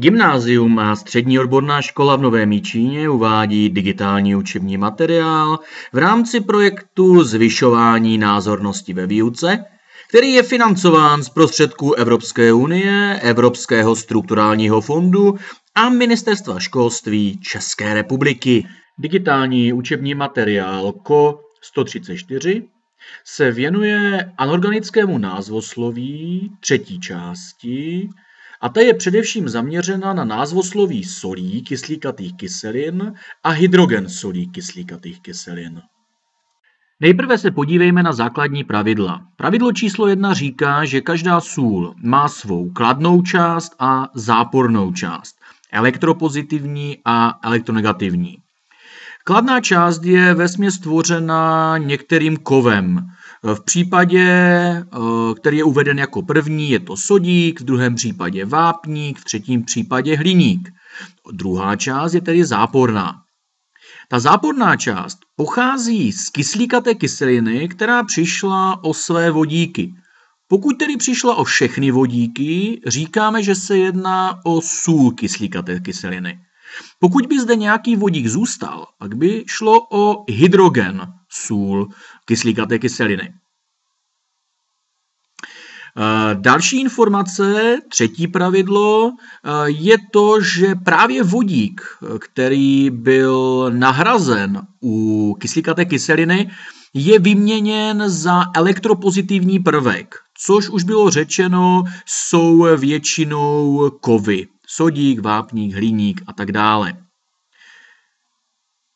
Gymnázium a střední odborná škola v Novém Míčíně uvádí digitální učební materiál v rámci projektu Zvyšování názornosti ve výuce, který je financován z prostředků Evropské unie, Evropského strukturálního fondu a Ministerstva školství České republiky. Digitální učební materiál KO 134 se věnuje anorganickému názvosloví třetí části a ta je především zaměřena na názvosloví solí kyslíkatých kyselin a hydrogen solí kyslíkatých kyselin. Nejprve se podívejme na základní pravidla. Pravidlo číslo jedna říká, že každá sůl má svou kladnou část a zápornou část, elektropozitivní a elektronegativní. Kladná část je vesmě stvořena některým kovem, v případě, eh, který je uveden jako první, je to sodík, v druhém případě vápník, v třetím případě hliník. Druhá část je tedy záporná. Ta záporná část pochází z kyslíkaté kyseliny, která přišla o své vodíky. Pokud tedy přišla o všechny vodíky, říkáme, že se jedná o sůl kyslíkaté kyseliny. Pokud by zde nějaký vodík zůstal, pak by šlo o hydrogen, sůl, kyslíkaté kyseliny. Eh, další informace, třetí pravidlo, eh, je to, že právě vodík, který byl nahrazen u kyslíkaté kyseliny, je vyměněn za elektropozitivní prvek, což už bylo řečeno, jsou většinou kovy. Sodík, vápník, hliník a tak dále.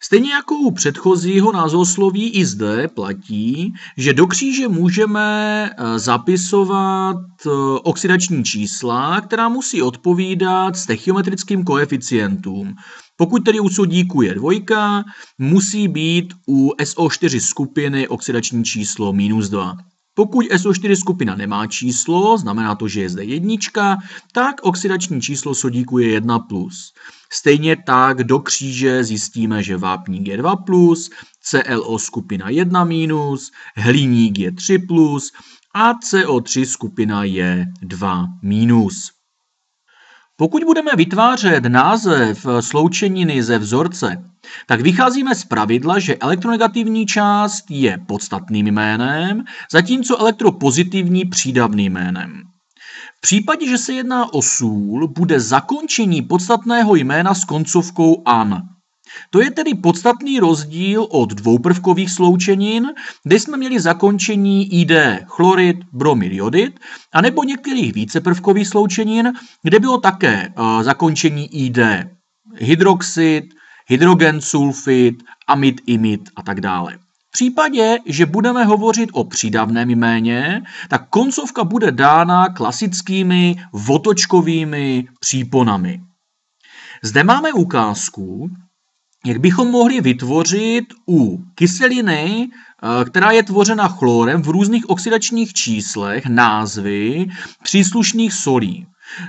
Stejně jako u předchozího názvosloví i zde platí, že do kříže můžeme eh, zapisovat eh, oxidační čísla, která musí odpovídat stechiometrickým koeficientům. Pokud tedy u sodíku je dvojka, musí být u SO4 skupiny oxidační číslo minus 2. Pokud SO4 skupina nemá číslo, znamená to, že je zde jednička, tak oxidační číslo sodíku je 1+. Stejně tak do kříže zjistíme, že vápník je 2+, CLO skupina 1-, hliník je 3+, a CO3 skupina je 2-. Pokud budeme vytvářet název sloučeniny ze vzorce, tak vycházíme z pravidla, že elektronegativní část je podstatným jménem, zatímco elektropozitivní přídavným jménem případě, že se jedná o sůl, bude zakončení podstatného jména s koncovkou an. To je tedy podstatný rozdíl od dvouprvkových sloučenin, kde jsme měli zakončení ID chlorid, bromid, jodid, anebo některých víceprvkových sloučenin, kde bylo také uh, zakončení ID hydroxid, hydrogen sulfid, amid, imid a tak dále. V případě, že budeme hovořit o přídavném jméně, tak koncovka bude dána klasickými votočkovými příponami. Zde máme ukázku, jak bychom mohli vytvořit u kyseliny, eh, která je tvořena chlorem v různých oxidačních číslech, názvy příslušných solí.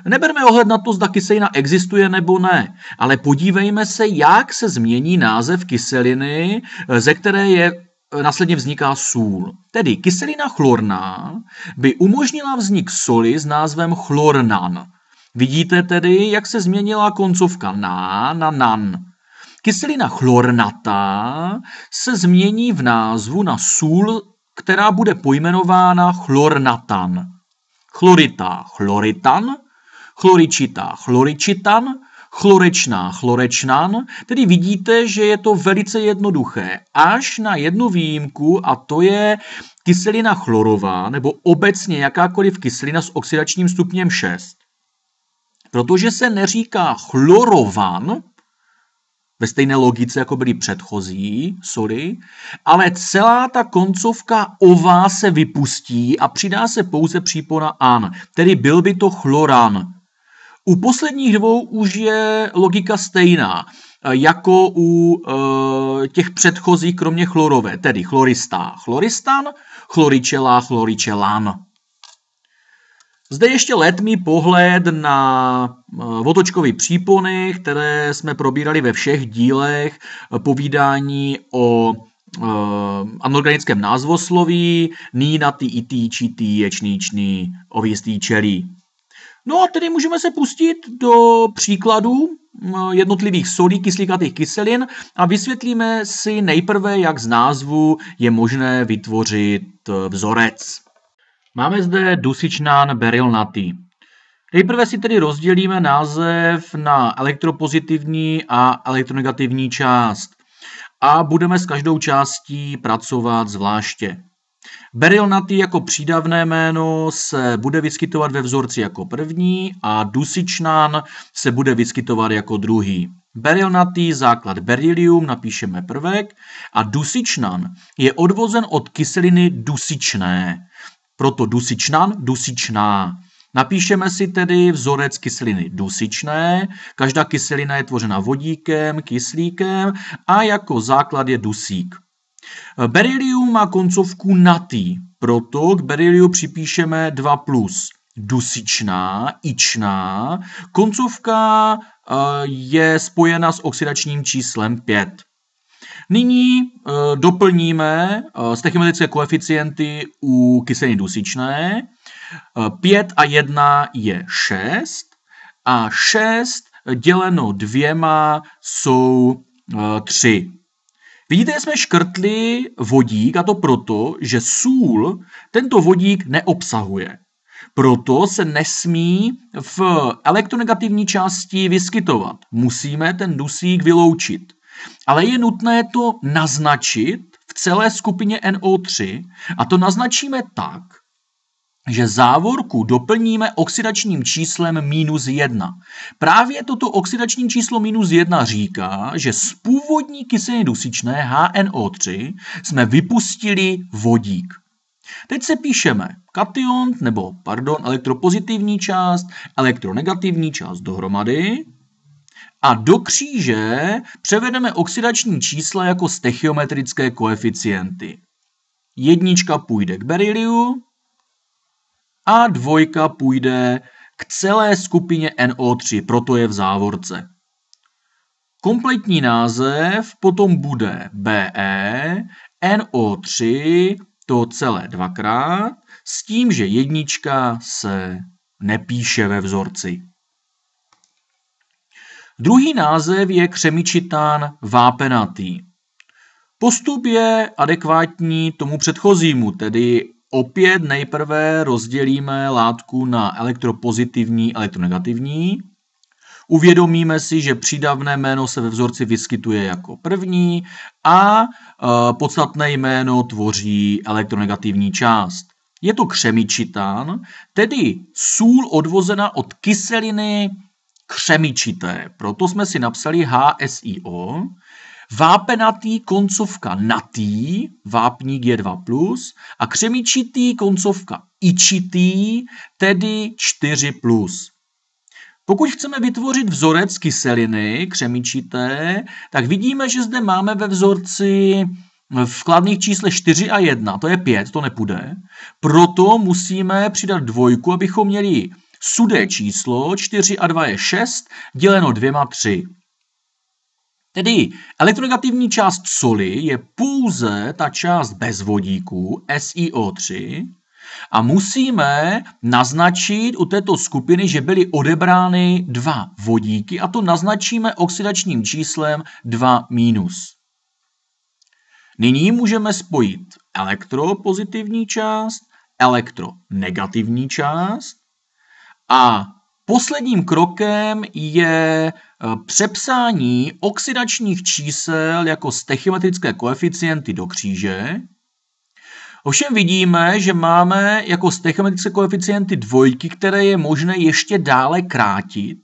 Neberme ohled na to, zda kyselina existuje nebo ne, ale podívejme se, jak se změní název kyseliny, eh, ze které je E, následně vzniká sůl. Tedy kyselina chlorná by umožnila vznik soli s názvem chlornan. Vidíte tedy, jak se změnila koncovka na na nan. Kyselina chlornata se změní v názvu na sůl, která bude pojmenována chlornatan. Chlorita chloritan, chloričita chloričitan chlorečná, chlorečnan, tedy vidíte, že je to velice jednoduché, až na jednu výjimku a to je kyselina chlorová nebo obecně jakákoliv kyselina s oxidačním stupněm 6. Protože se neříká chlorovan, ve stejné logice, jako byly předchozí soli, ale celá ta koncovka ová se vypustí a přidá se pouze přípona an, tedy byl by to chloran. U posledních dvou už je logika stejná e, jako u e, těch předchozích, kromě chlorové, tedy chlorista, chloristan, chloričela, chloričelan. Zde ještě letmý pohled na votočkový e, přípony, které jsme probírali ve všech dílech e, povídání o e, anorganickém názvosloví, nýnatý, itý, čitý, ječný, čný, ověstý, čelí. No a tedy můžeme se pustit do příkladů mm, jednotlivých solí kyslíkatých kyselin a vysvětlíme si nejprve, jak z názvu je možné vytvořit e, vzorec. Máme zde dusičnan berilnatý. Nejprve si tedy rozdělíme název na elektropozitivní a elektronegativní část a budeme s každou částí pracovat zvláště. Berilnaty jako přídavné jméno se bude vyskytovat ve vzorci jako první a dusičnan se bude vyskytovat jako druhý. tý základ berylium napíšeme prvek a dusičnan je odvozen od kyseliny dusičné. Proto dusičnan, dusičná. Napíšeme si tedy vzorec kyseliny dusičné. Každá kyselina je tvořena vodíkem, kyslíkem a jako základ je dusík. Eh, Berylium má koncovku natý, proto k beryliu připíšeme 2+. Plus. Dusičná, ičná, koncovka eh, je spojena s oxidačním číslem 5. Nyní eh, doplníme stechymetrické koeficienty u kyseliny dusičné. 5 a 1 je 6 a 6 děleno dvěma jsou 3. Vidíte, že jsme škrtli vodík a to proto, že sůl tento vodík neobsahuje. Proto se nesmí v elektronegativní části vyskytovat. Musíme ten dusík vyloučit. Ale je nutné to naznačit v celé skupině NO3 a to naznačíme tak, že závorku doplníme oxidačním číslem minus 1. Právě toto oxidační číslo minus 1 říká, že z původní kyseliny dusičné HNO3 jsme vypustili vodík. Teď se píšeme kation, nebo pardon, elektropozitivní část, elektronegativní část dohromady a do kříže převedeme oxidační čísla jako stechiometrické koeficienty. Jednička půjde k beryliu, a dvojka půjde k celé skupině NO3, proto je v závorce. Kompletní název potom bude BE, NO3, to celé dvakrát, s tím, že jednička se nepíše ve vzorci. Druhý název je křemičitán vápenatý. Postup je adekvátní tomu předchozímu, tedy Opět nejprve rozdělíme látku na elektropozitivní a elektronegativní. Uvědomíme si, že přídavné jméno se ve vzorci vyskytuje jako první a e, podstatné jméno tvoří elektronegativní část. Je to křemičitán, tedy sůl odvozena od kyseliny křemičité. Proto jsme si napsali HSIO, Vápenatý koncovka natý, vápník je 2+, plus, a křemičitý koncovka ičitý, tedy 4+. Pokud chceme vytvořit vzorec kyseliny křemičité, tak vidíme, že zde máme ve vzorci eh, v kladných číslech 4 a 1, to je 5, to nepůjde. Proto musíme přidat dvojku, abychom měli sudé číslo, 4 a 2 je 6, děleno dvěma 3. Tedy elektronegativní část soli je pouze ta část bez vodíku, SiO3, a musíme naznačit u této skupiny, že byly odebrány dva vodíky a to naznačíme oxidačním číslem 2 minus. Nyní můžeme spojit elektropozitivní část, elektronegativní část a posledním krokem je Přepsání oxidačních čísel jako stoichiometrické koeficienty do kříže. Ovšem vidíme, že máme jako stoichiometrické koeficienty dvojky, které je možné ještě dále krátit,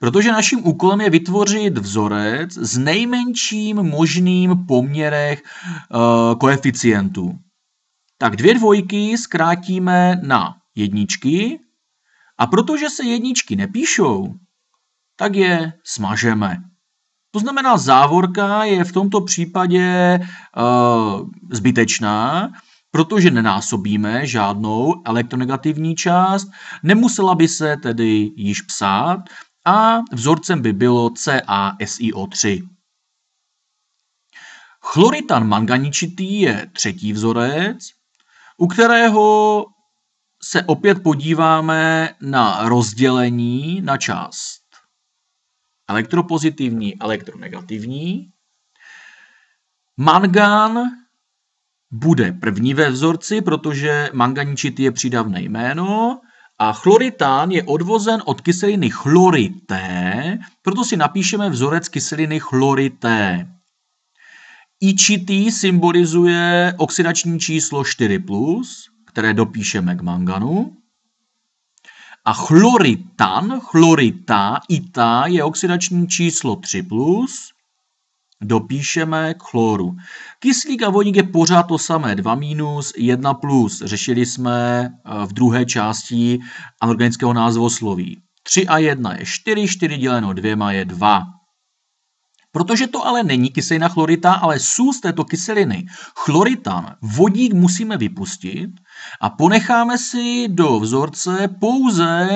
protože naším úkolem je vytvořit vzorec s nejmenším možným poměrech eh, koeficientů. Tak dvě dvojky zkrátíme na jedničky a protože se jedničky nepíšou, tak je smažeme. To znamená, závorka je v tomto případě e, zbytečná, protože nenásobíme žádnou elektronegativní část, nemusela by se tedy již psát a vzorcem by bylo CaSiO3. Chloritan manganičitý je třetí vzorec, u kterého se opět podíváme na rozdělení na část elektropozitivní, elektronegativní. Mangan bude první ve vzorci, protože manganičit je přídavné jméno a chloritán je odvozen od kyseliny chlorité, proto si napíšeme vzorec kyseliny chlorité. Ičitý symbolizuje oxidační číslo 4+, které dopíšeme k manganu. A chloritan, chlorita, ita je oxidační číslo 3+, plus. dopíšeme k chloru. Kyslík a vodík je pořád to samé, 2 minus, 1 plus. Řešili jsme eh, v druhé části anorganického názvosloví. 3 a 1 je 4, 4 děleno 2 je 2. Protože to ale není kyselina chlorita, ale sůl z této kyseliny chloritan vodík musíme vypustit a ponecháme si do vzorce pouze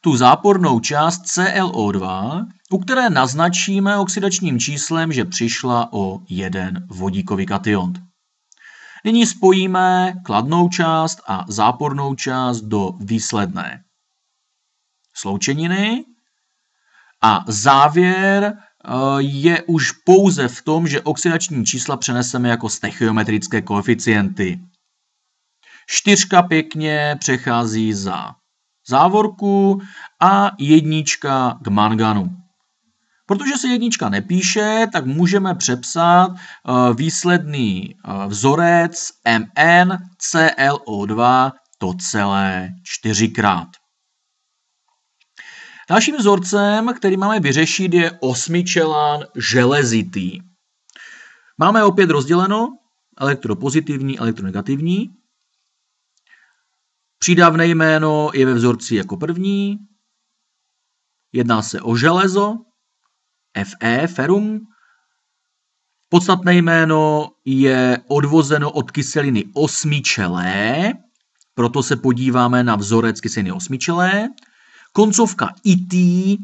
tu zápornou část ClO2, u které naznačíme oxidačním číslem, že přišla o jeden vodíkový kation. Nyní spojíme kladnou část a zápornou část do výsledné sloučeniny a závěr Eh, je už pouze v tom, že oxidační čísla přeneseme jako stechiometrické koeficienty. Čtyřka pěkně přechází za závorku a jednička k manganu. Protože se jednička nepíše, tak můžeme přepsat eh, výsledný eh, vzorec MnClO2 to celé čtyřikrát. Dalším vzorcem, který máme vyřešit, je osmičelán železitý. Máme opět rozděleno elektropozitivní, elektronegativní. Přídavné jméno je ve vzorci jako první. Jedná se o železo, Fe, ferum. Podstatné jméno je odvozeno od kyseliny osmičelé, proto se podíváme na vzorec kyseliny osmičelé. Koncovka IT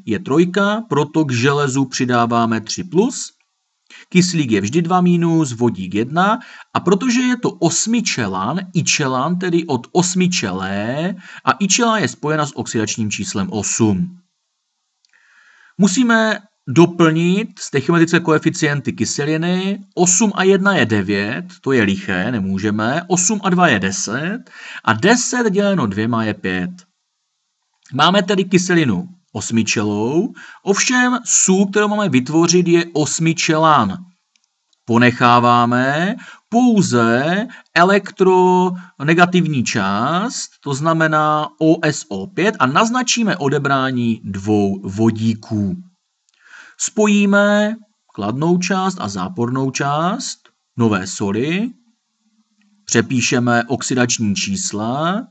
je trojka, proto k železu přidáváme 3+. Plus. Kyslík je vždy 2 minus, vodík 1 a protože je to osmičelan, ičelan tedy od osmičelé a ičela je spojena s oxidačním číslem 8. Musíme doplnit z stoichiometrické koeficienty kyseliny. 8 a 1 je 9, to je liché, nemůžeme. 8 a 2 je 10 a 10 děleno 2 je 5. Máme tedy kyselinu osmičelou, ovšem sůl, kterou máme vytvořit, je osmičelán. Ponecháváme pouze elektronegativní část, to znamená OSO5 a naznačíme odebrání dvou vodíků. Spojíme kladnou část a zápornou část, nové soli, přepíšeme oxidační čísla,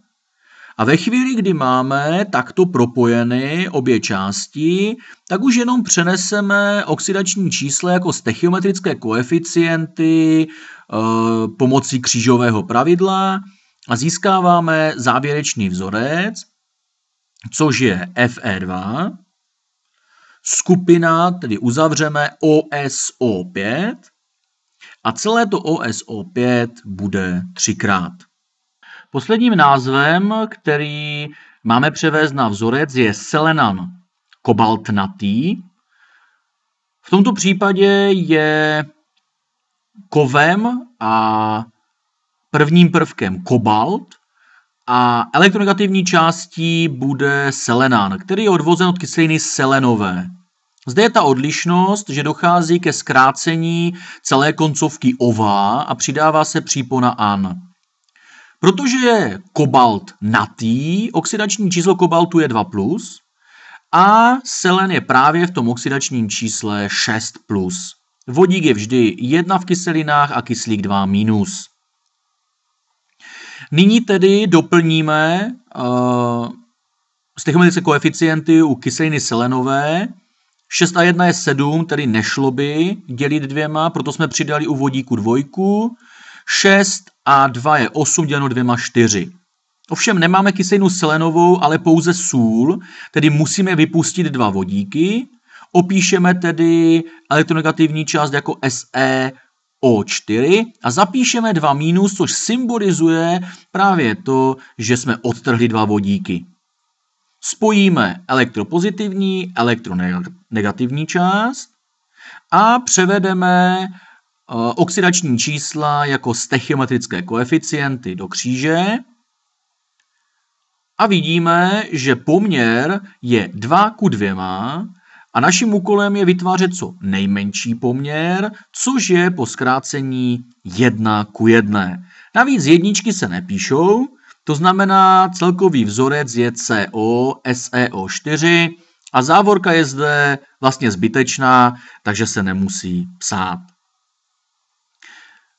a ve chvíli, kdy máme takto propojeny obě části, tak už jenom přeneseme oxidační čísla jako stechiometrické koeficienty e, pomocí křížového pravidla a získáváme závěrečný vzorec, což je Fe2, skupina, tedy uzavřeme OSO5 a celé to OSO5 bude třikrát. Posledním názvem, který máme převést na vzorec, je selenan kobaltnatý. V tomto případě je kovem a prvním prvkem kobalt a elektronegativní částí bude selenan, který je odvozen od kyseliny selenové. Zde je ta odlišnost, že dochází ke zkrácení celé koncovky ová a přidává se přípona an. Protože je kobalt natý, oxidační číslo kobaltu je 2+, a selen je právě v tom oxidačním čísle 6+. Vodík je vždy 1 v kyselinách a kyslík 2 minus. Nyní tedy doplníme uh, eh, stechometrické koeficienty u kyseliny selenové. 6 a 1 je 7, tedy nešlo by dělit dvěma, proto jsme přidali u vodíku dvojku. 6 a 2 je 8 děleno dvěma 4. Ovšem nemáme kyselinu selenovou, ale pouze sůl, tedy musíme vypustit dva vodíky. Opíšeme tedy elektronegativní část jako SE O4 a zapíšeme 2 minus, což symbolizuje právě to, že jsme odtrhli dva vodíky. Spojíme elektropozitivní, elektronegativní část a převedeme oxidační čísla jako stechiometrické koeficienty do kříže a vidíme, že poměr je 2 ku 2 a naším úkolem je vytvářet co nejmenší poměr, což je po zkrácení 1 ku 1. Navíc jedničky se nepíšou, to znamená celkový vzorec je CO, SEO4 a závorka je zde vlastně zbytečná, takže se nemusí psát.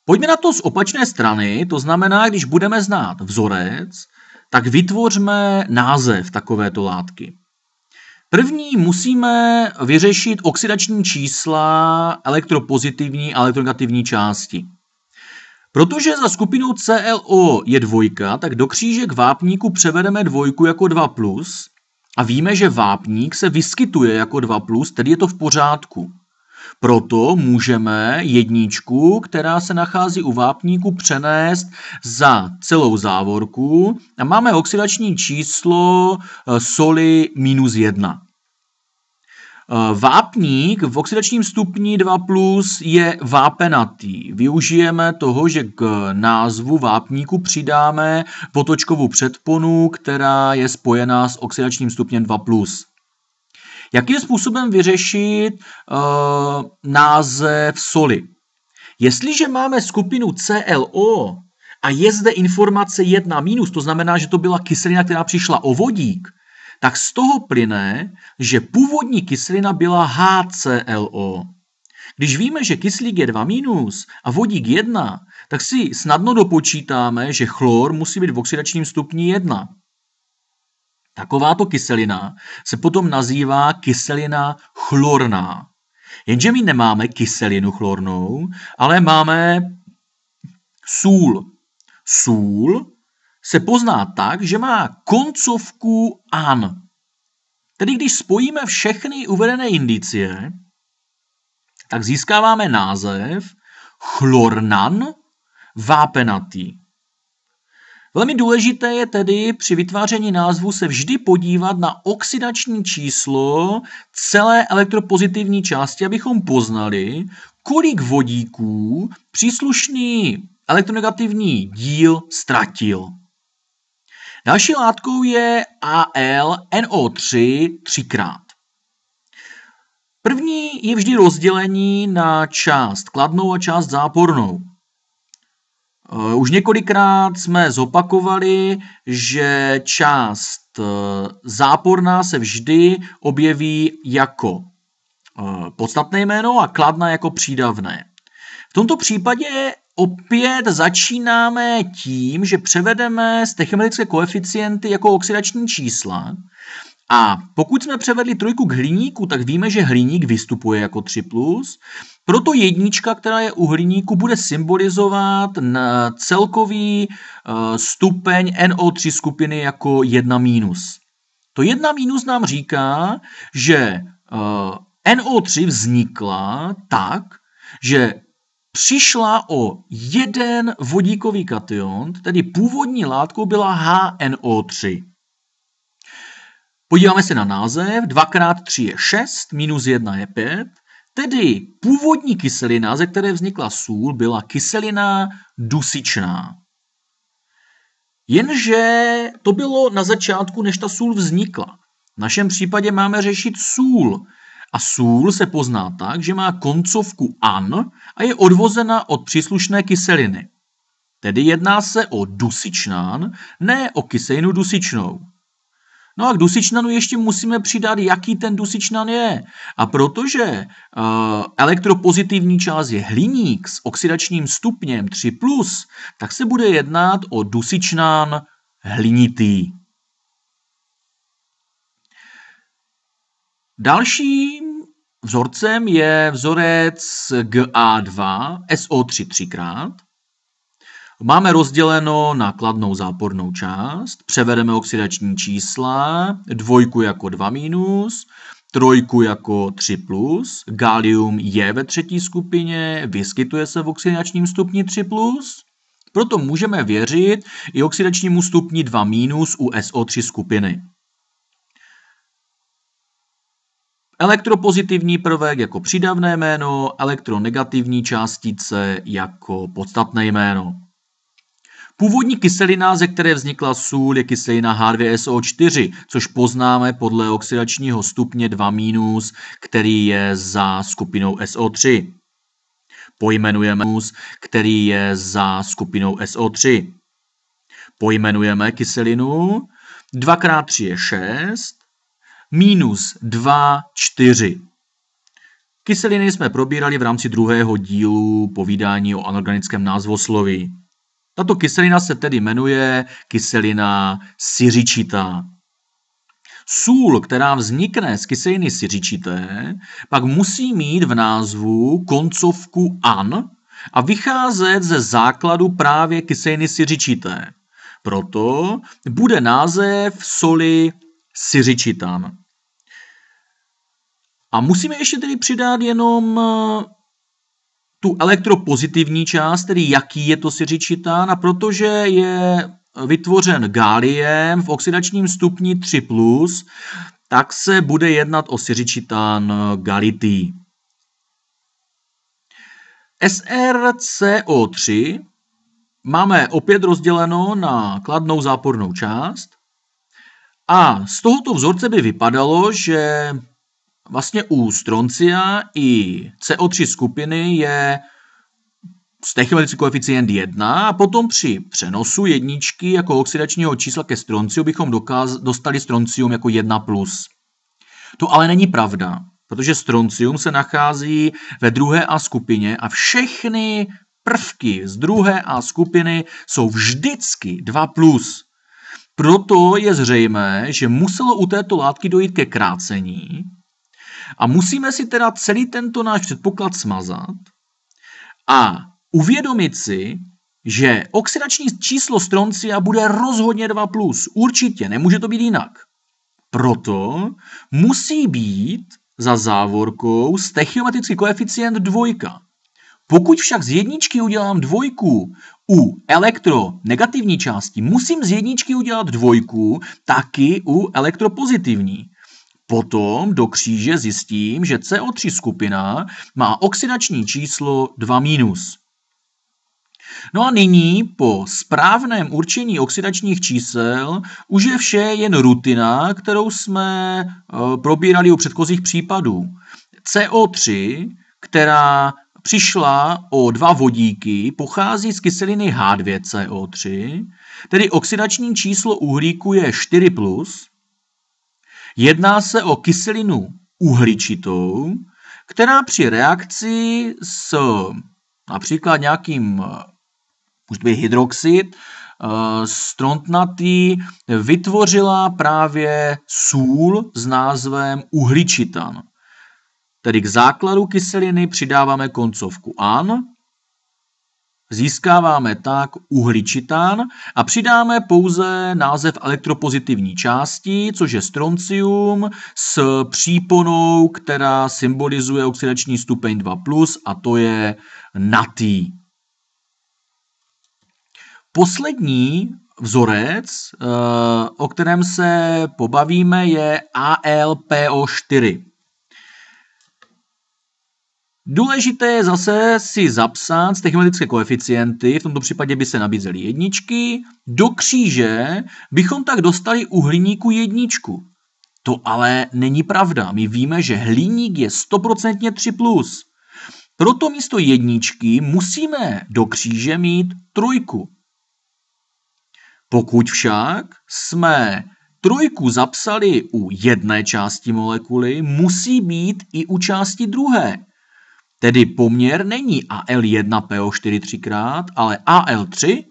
Pojďme na to z opačné strany, to znamená, když budeme znát vzorec, tak vytvořme název takovéto látky. První musíme vyřešit oxidační čísla elektropozitivní a elektronegativní části. Protože za skupinou ClO je dvojka, tak do kříže k vápníku převedeme dvojku jako 2+, a víme, že vápník se vyskytuje jako 2+, tedy je to v pořádku. Proto můžeme jedničku, která se nachází u vápníku, přenést za celou závorku a máme oxidační číslo eh, soli minus 1. Eh, vápník v oxidačním stupni 2 plus je vápenatý. Využijeme toho, že k názvu vápníku přidáme potočkovou předponu, která je spojená s oxidačním stupněm 2 plus. Jakým způsobem vyřešit uh, název soli? Jestliže máme skupinu ClO a je zde informace 1 minus, to znamená, že to byla kyselina, která přišla o vodík, tak z toho plyne, že původní kyselina byla HClO. Když víme, že kyslík je 2 minus a vodík 1, tak si snadno dopočítáme, že chlor musí být v oxidačním stupni 1. Takováto kyselina se potom nazývá kyselina chlorná. Jenže my nemáme kyselinu chlornou, ale máme sůl. Sůl se pozná tak, že má koncovku an. Tedy když spojíme všechny uvedené indicie, tak získáváme název chlornan vápenatý. Velmi důležité je tedy při vytváření názvu se vždy podívat na oxidační číslo celé elektropozitivní části, abychom poznali, kolik vodíků příslušný elektronegativní díl ztratil. Další látkou je AlNO3 třikrát. První je vždy rozdělení na část kladnou a část zápornou. Eh, už několikrát jsme zopakovali, že část eh, záporná se vždy objeví jako eh, podstatné jméno a kladná jako přídavné. V tomto případě opět začínáme tím, že převedeme stechimetrické koeficienty jako oxidační čísla a pokud jsme převedli trojku k hliníku, tak víme, že hliník vystupuje jako 3+. Proto jednička, která je u hliníku, bude symbolizovat na celkový eh, stupeň NO3 skupiny jako 1 minus. To 1 minus nám říká, že eh, NO3 vznikla tak, že přišla o jeden vodíkový kation, tedy původní látkou byla HNO3. Podíváme se na název. 2 x 3 je 6, minus 1 je 5. Tedy původní kyselina, ze které vznikla sůl, byla kyselina dusičná. Jenže to bylo na začátku, než ta sůl vznikla. V našem případě máme řešit sůl. A sůl se pozná tak, že má koncovku an a je odvozena od příslušné kyseliny. Tedy jedná se o dusičnán, ne o kyselinu dusičnou. No a k dusičnanu ještě musíme přidat, jaký ten dusičnan je. A protože uh, elektropozitivní část je hliník s oxidačním stupněm 3+, tak se bude jednat o dusičnan hlinitý. Dalším vzorcem je vzorec GA2, SO3 třikrát. Máme rozděleno na kladnou zápornou část, převedeme oxidační čísla, dvojku jako 2 minus, trojku jako 3 plus, galium je ve třetí skupině, vyskytuje se v oxidačním stupni 3 plus, proto můžeme věřit i oxidačnímu stupni 2 minus u SO3 skupiny. Elektropozitivní prvek jako přidavné jméno, elektronegativní částice jako podstatné jméno. Původní kyselina, ze které vznikla sůl, je kyselina H2SO4, což poznáme podle oxidačního stupně 2-, který je za skupinou SO3. Pojmenujeme, který je za skupinou SO3. Pojmenujeme kyselinu. 2 x 3 je 6, minus 2, 4. Kyseliny jsme probírali v rámci druhého dílu povídání o anorganickém názvosloví. Tato kyselina se tedy jmenuje kyselina siřičitá. Sůl, která vznikne z kyseliny siřičité, pak musí mít v názvu koncovku an a vycházet ze základu právě kyseliny siřičité. Proto bude název soli siřičitan. A musíme ještě tedy přidat jenom tu elektropozitivní část, tedy jaký je to siřičitán, a protože je vytvořen gáliem v oxidačním stupni 3+, tak se bude jednat o siřičitán galitý. SRCO3 máme opět rozděleno na kladnou zápornou část a z tohoto vzorce by vypadalo, že vlastně u stroncia i CO3 skupiny je stoichiometrický koeficient 1 a potom při přenosu jedničky jako oxidačního čísla ke stronciu bychom dokaz, dostali stroncium jako 1+. To ale není pravda, protože stroncium se nachází ve druhé A skupině a všechny prvky z druhé A skupiny jsou vždycky 2+. Proto je zřejmé, že muselo u této látky dojít ke krácení, a musíme si teda celý tento náš předpoklad smazat a uvědomit si, že oxidační číslo stroncia bude rozhodně 2+. Plus. Určitě, nemůže to být jinak. Proto musí být za závorkou stechiometrický koeficient dvojka. Pokud však z jedničky udělám dvojku u elektronegativní části, musím z jedničky udělat dvojku taky u elektropozitivní. Potom do kříže zjistím, že CO3 skupina má oxidační číslo 2 minus. No a nyní po správném určení oxidačních čísel už je vše jen rutina, kterou jsme eh, probírali u předchozích případů. CO3, která přišla o dva vodíky, pochází z kyseliny H2CO3, tedy oxidační číslo uhlíku je 4+, Jedná se o kyselinu uhličitou, která při reakci s například nějakým, eh, už být hydroxid, eh, strontnatý, vytvořila právě sůl s názvem uhličitan. Tedy k základu kyseliny přidáváme koncovku an Získáváme tak uhličitán a přidáme pouze název elektropozitivní části, což je stroncium s příponou, která symbolizuje oxidační stupeň 2+, a to je natý. Poslední vzorec, eh, o kterém se pobavíme, je ALPO4. Důležité je zase si zapsat stechimetrické koeficienty, v tomto případě by se nabízely jedničky. Do kříže bychom tak dostali u hliníku jedničku. To ale není pravda. My víme, že hliník je 100% 3+. Proto místo jedničky musíme do kříže mít trojku. Pokud však jsme trojku zapsali u jedné části molekuly, musí být i u části druhé. Tedy poměr není AL1 PO4 třikrát, ale AL3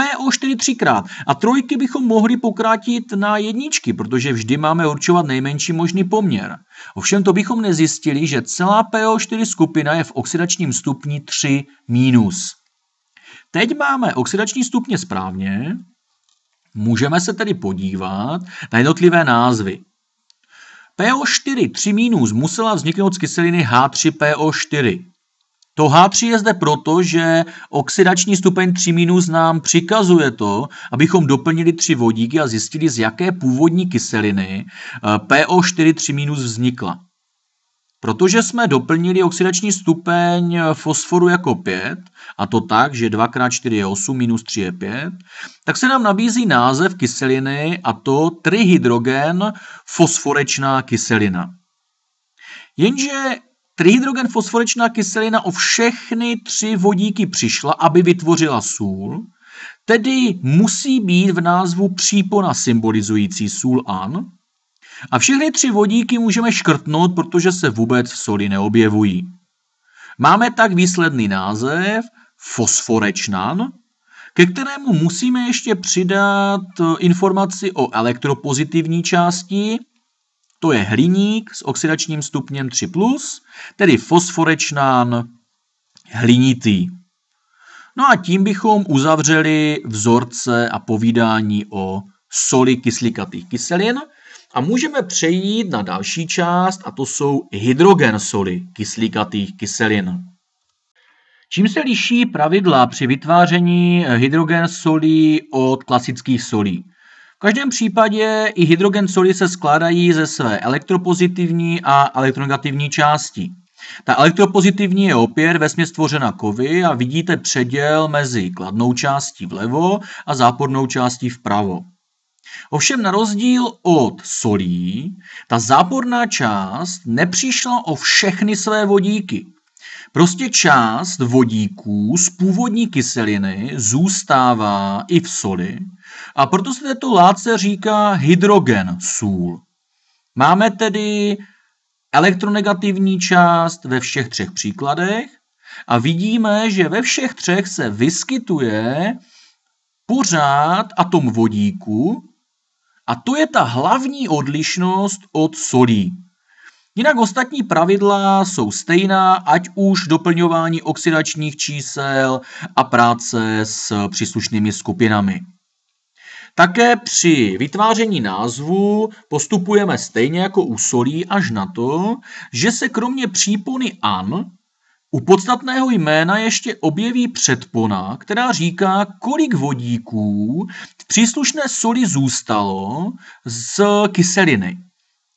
PO4 třikrát. A trojky bychom mohli pokrátit na jedničky, protože vždy máme určovat nejmenší možný poměr. Ovšem to bychom nezjistili, že celá PO4 skupina je v oxidačním stupni 3 minus. Teď máme oxidační stupně správně, můžeme se tedy podívat na jednotlivé názvy. PO4 3 minus musela vzniknout z kyseliny H3PO4. To H3 je zde proto, že oxidační stupeň 3 minus nám přikazuje to, abychom doplnili tři vodíky a zjistili, z jaké původní kyseliny PO4 3 minus vznikla. Protože jsme doplnili oxidační stupeň eh, fosforu jako 5, a to tak, že 2 x 4 je 8, minus 3 je 5, tak se nám nabízí název kyseliny a to trihydrogen fosforečná kyselina. Jenže trihydrogen fosforečná kyselina o všechny tři vodíky přišla, aby vytvořila sůl, tedy musí být v názvu přípona symbolizující sůl an, a všechny tři vodíky můžeme škrtnout, protože se vůbec v soli neobjevují. Máme tak výsledný název fosforečnan, ke kterému musíme ještě přidat e, informaci o elektropozitivní části, to je hliník s oxidačním stupněm 3+, tedy fosforečnán hlinitý. No a tím bychom uzavřeli vzorce a povídání o soli kyslíkatých kyselin a můžeme přejít na další část a to jsou hydrogen soli kyslíkatých kyselin. Čím se liší pravidla při vytváření eh, hydrogen solí od klasických solí? V každém případě i hydrogen soli se skládají ze své elektropozitivní a elektronegativní části. Ta elektropozitivní je opět vesměs tvořena kovy a vidíte předěl mezi kladnou částí vlevo a zápornou částí vpravo. Ovšem na rozdíl od solí, ta záporná část nepřišla o všechny své vodíky. Prostě část vodíků z původní kyseliny zůstává i v soli a proto se této látce říká hydrogen sůl. Máme tedy elektronegativní část ve všech třech příkladech a vidíme, že ve všech třech se vyskytuje pořád atom vodíku a to je ta hlavní odlišnost od solí. Jinak ostatní pravidla jsou stejná, ať už doplňování oxidačních čísel a práce s příslušnými skupinami. Také při vytváření názvu postupujeme stejně jako u solí až na to, že se kromě přípony an u podstatného jména ještě objeví předpona, která říká, kolik vodíků v příslušné soli zůstalo z kyseliny.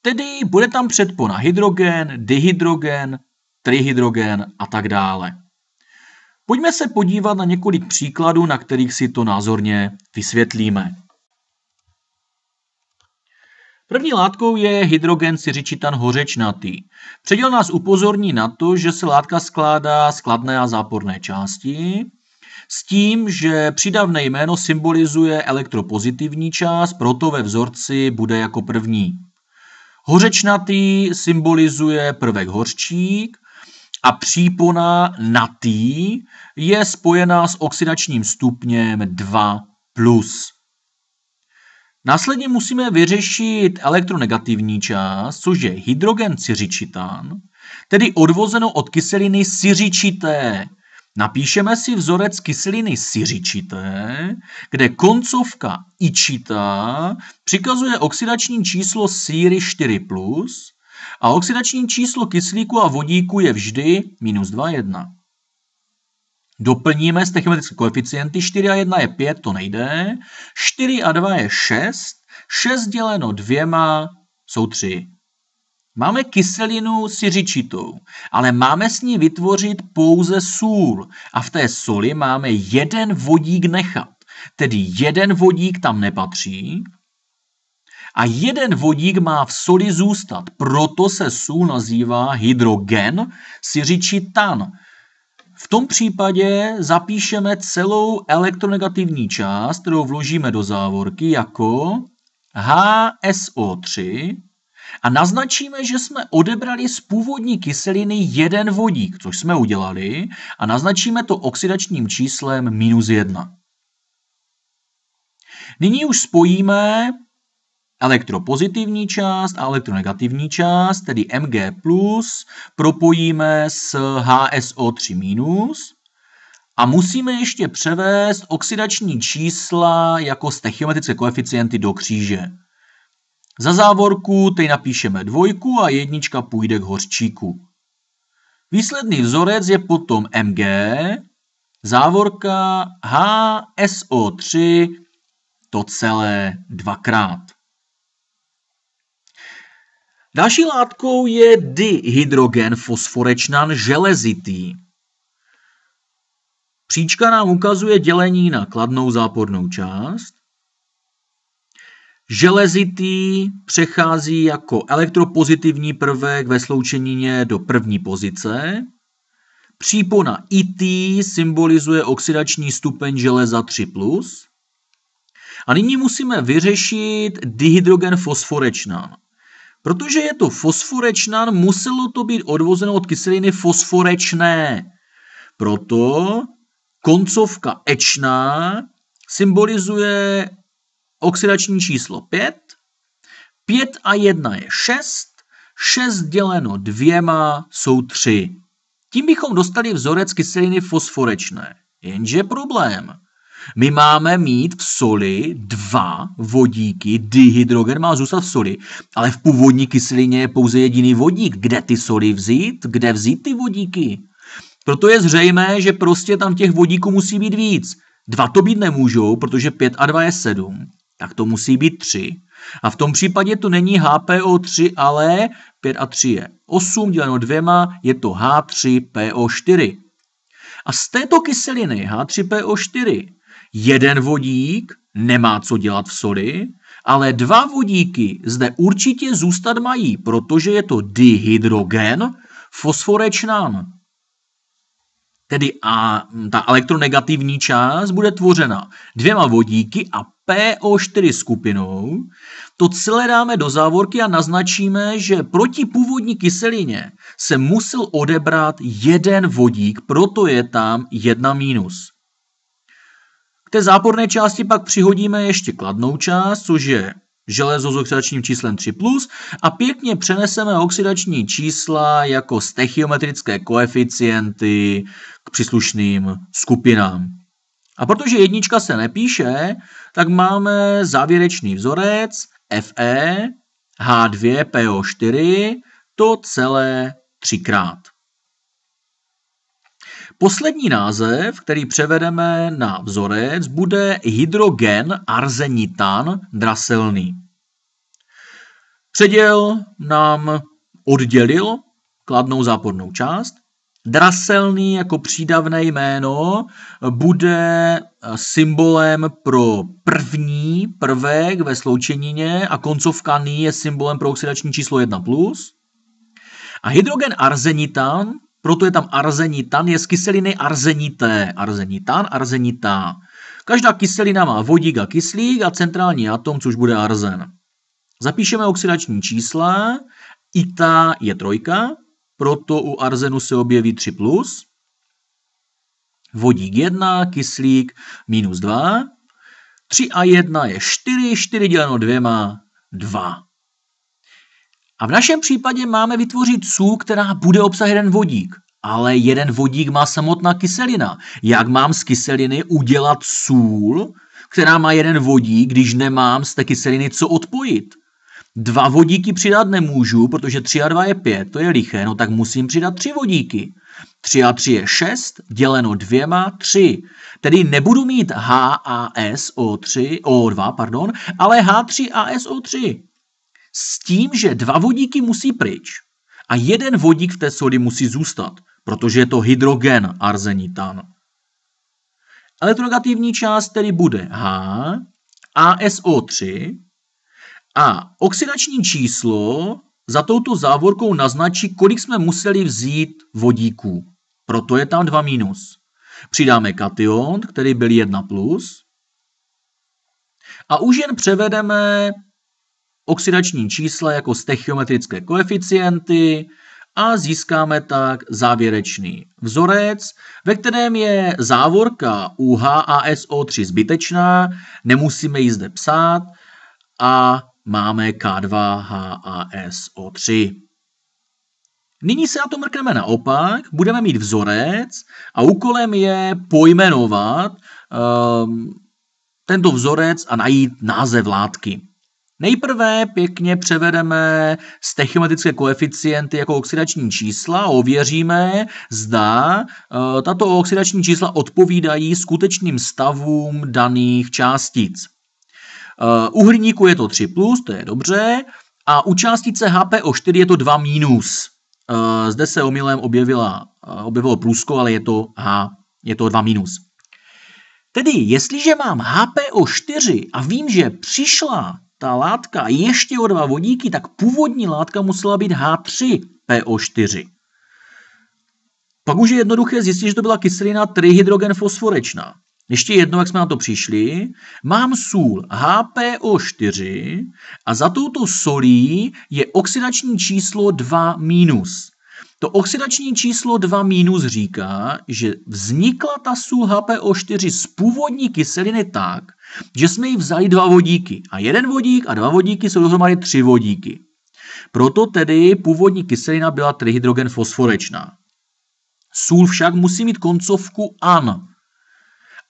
Tedy bude tam předpona hydrogen, dihydrogen, trihydrogen a tak dále. Pojďme se podívat na několik příkladů, na kterých si to názorně vysvětlíme. První látkou je hydrogen siřičitan hořečnatý. Předěl nás upozorní na to, že se látka skládá z kladné a záporné části, s tím, že přidavné jméno symbolizuje elektropozitivní část, proto ve vzorci bude jako první. Hořečnatý symbolizuje prvek hořčík a přípona natý je spojená s oxidačním stupněm 2+. Následně musíme vyřešit elektronegativní část, což je hydrogen cyřičitán, tedy odvozeno od kyseliny siřičité. Napíšeme si vzorec kyseliny siřičité, kde koncovka ičitá přikazuje oxidační číslo síry 4+, a oxidační číslo kyslíku a vodíku je vždy minus 2, 1. Doplníme stoichiometrické koeficienty 4 a 1 je 5, to nejde. 4 a 2 je 6, 6 děleno dvěma jsou 3. Máme kyselinu siřičitou, ale máme s ní vytvořit pouze sůl a v té soli máme jeden vodík nechat. Tedy jeden vodík tam nepatří a jeden vodík má v soli zůstat. Proto se sůl nazývá hydrogen siřičitan. V tom případě zapíšeme celou elektronegativní část, kterou vložíme do závorky jako HSO3 a naznačíme, že jsme odebrali z původní kyseliny jeden vodík, což jsme udělali, a naznačíme to oxidačním číslem minus 1. Nyní už spojíme elektropozitivní část a elektronegativní část, tedy Mg+, propojíme s HSO3-, a musíme ještě převést oxidační čísla jako stechiometrické koeficienty do kříže. Za závorku teď napíšeme dvojku a jednička půjde k hořčíku. Výsledný vzorec je potom Mg, závorka HSO3, to celé dvakrát. Další látkou je dihydrogen fosforečnan železitý. Příčka nám ukazuje dělení na kladnou zápornou část Železitý přechází jako elektropozitivní prvek ve sloučenině do první pozice. Přípona IT symbolizuje oxidační stupeň železa 3+. A nyní musíme vyřešit dihydrogen fosforečnan. Protože je to fosforečnan, muselo to být odvozeno od kyseliny fosforečné. Proto koncovka ečná symbolizuje oxidační číslo 5, 5 a 1 je 6, 6 děleno dvěma jsou 3. Tím bychom dostali vzorec kyseliny fosforečné. Jenže problém. My máme mít v soli dva vodíky, dihydrogen má zůstat v soli, ale v původní kyselině je pouze jediný vodík. Kde ty soli vzít? Kde vzít ty vodíky? Proto je zřejmé, že prostě tam těch vodíků musí být víc. Dva to být nemůžou, protože 5 a 2 je 7 tak to musí být 3. A v tom případě to není HPO3, ale 5 a 3 je 8 děleno dvěma, je to H3PO4. A z této kyseliny H3PO4 jeden vodík nemá co dělat v soli, ale dva vodíky zde určitě zůstat mají, protože je to dihydrogen, fosforečnán Tedy a, ta elektronegativní část bude tvořena dvěma vodíky a PO4 skupinou. To celé dáme do závorky a naznačíme, že proti původní kyselině se musel odebrat jeden vodík, proto je tam jedna mínus. K té záporné části pak přihodíme ještě kladnou část, což je železo s oxidačním číslem 3+, plus a pěkně přeneseme oxidační čísla jako stechiometrické koeficienty, k příslušným skupinám. A protože jednička se nepíše, tak máme závěrečný vzorec Fe H2PO4 to celé třikrát. Poslední název, který převedeme na vzorec, bude hydrogen arzenitan draselný. Předěl nám oddělil kladnou zápornou část Draselný jako přídavné jméno bude eh, symbolem pro první prvek ve sloučenině a koncovka ní je symbolem pro oxidační číslo 1+. A hydrogen arzenitan, proto je tam arzenitan, je z kyseliny arzenité. Arzenitan, arzenitá. Každá kyselina má vodík a kyslík a centrální atom, což bude arzen. Zapíšeme oxidační čísla. Ita je trojka, proto u arzenu se objeví 3 plus, vodík 1, kyslík minus 2, 3 a 1 je 4, 4 děleno 2 má 2. A v našem případě máme vytvořit sůl, která bude obsahovat jeden vodík. Ale jeden vodík má samotná kyselina. Jak mám z kyseliny udělat sůl, která má jeden vodík, když nemám z té kyseliny co odpojit? Dva vodíky přidat nemůžu, protože 3 a 2 je 5, to je liché, no tak musím přidat 3 vodíky. 3 a 3 je 6, děleno 2 má 3. Tedy nebudu mít H a S o 3, O2, pardon, ale H3 a S o 3 S tím, že dva vodíky musí pryč a jeden vodík v té sody musí zůstat, protože je to hydrogen arzenitan. Elektronegativní část tedy bude H, ASO3 a oxidační číslo za touto závorkou naznačí, kolik jsme museli vzít vodíků. Proto je tam 2 minus. Přidáme kation, který byl 1 plus. A už jen převedeme oxidační čísla jako stechiometrické koeficienty a získáme tak závěrečný vzorec, ve kterém je závorka u HASO3 zbytečná, nemusíme ji zde psát a máme K2HASO3. Nyní se na to mrkneme naopak, budeme mít vzorec a úkolem je pojmenovat um, tento vzorec a najít název látky. Nejprve pěkně převedeme stechiomatické koeficienty jako oxidační čísla a ověříme, zda e, tato oxidační čísla odpovídají skutečným stavům daných částic. Uh, u hliníku je to 3+, plus, to je dobře, a u částice HPO4 je to 2-. Minus. Uh, zde se omylem objevila, uh, objevilo plusko, ale je to, H, je to 2-. Minus. Tedy jestliže mám HPO4 a vím, že přišla ta látka ještě o dva vodíky, tak původní látka musela být H3PO4. Pak už je jednoduché zjistit, že to byla kyselina trihydrogenfosforečná. Ještě jednou, jak jsme na to přišli. Mám sůl HPO4 a za touto solí je oxidační číslo 2 minus. To oxidační číslo 2 minus říká, že vznikla ta sůl HPO4 z původní kyseliny tak, že jsme ji vzali dva vodíky. A jeden vodík a dva vodíky jsou dohromady tři vodíky. Proto tedy původní kyselina byla trihydrogen fosforečná. Sůl však musí mít koncovku an,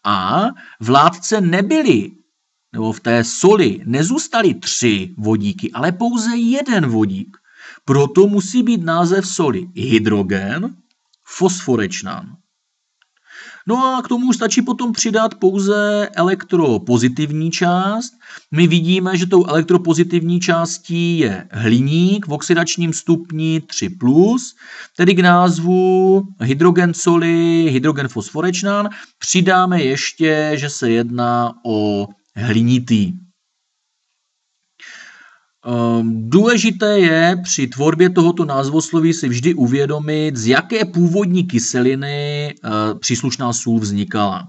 a vládce nebyli, nebo v té soli nezůstali tři vodíky, ale pouze jeden vodík. Proto musí být název soli hydrogen, fosforečnan. No a k tomu stačí potom přidat pouze elektropozitivní část. My vidíme, že tou elektropozitivní částí je hliník v oxidačním stupni 3+, tedy k názvu hydrogen soli, hydrogen fosforečnán, přidáme ještě, že se jedná o hlinitý Ehm, důležité je při tvorbě tohoto názvosloví si vždy uvědomit, z jaké původní kyseliny eh, příslušná sůl vznikala.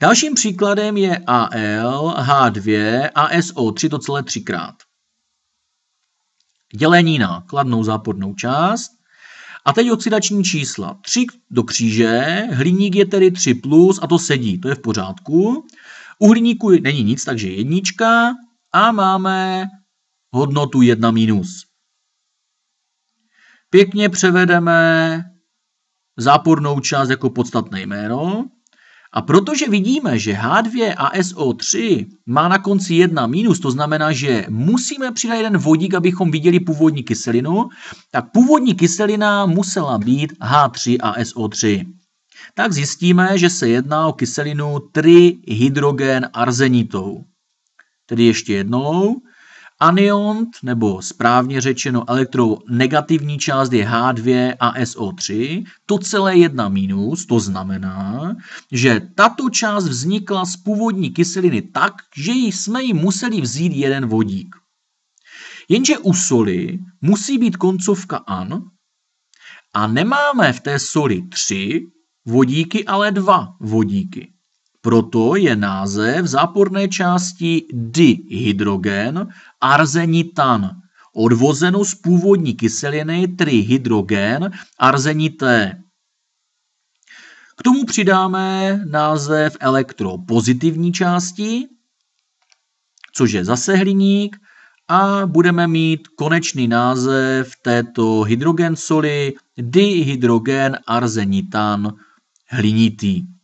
Dalším příkladem je AL, H2 a SO3, to celé třikrát. Dělení na kladnou zápornou část. A teď oxidační čísla. 3 do kříže, hliník je tedy 3+, plus, a to sedí, to je v pořádku. U hliníku není nic, takže jednička. A máme hodnotu 1 minus. Pěkně převedeme zápornou část jako podstatné jméno. A protože vidíme, že H2 a SO3 má na konci 1 minus, to znamená, že musíme přidat jeden vodík, abychom viděli původní kyselinu, tak původní kyselina musela být H3 a SO3. Tak zjistíme, že se jedná o kyselinu 3 hydrogen arzenitou. Tedy ještě jednou, Aniont, nebo správně řečeno elektronegativní část je H2 a SO3, to celé jedna minus, to znamená, že tato část vznikla z původní kyseliny tak, že jsme ji museli vzít jeden vodík. Jenže u soli musí být koncovka an a nemáme v té soli tři vodíky, ale dva vodíky. Proto je název záporné části dihydrogen arzenitan, odvozenou z původní kyseliny trihydrogen arzenité. K tomu přidáme název elektropozitivní části, což je zase hliník, a budeme mít konečný název této hydrogen soli dihydrogen arzenitan hlinitý.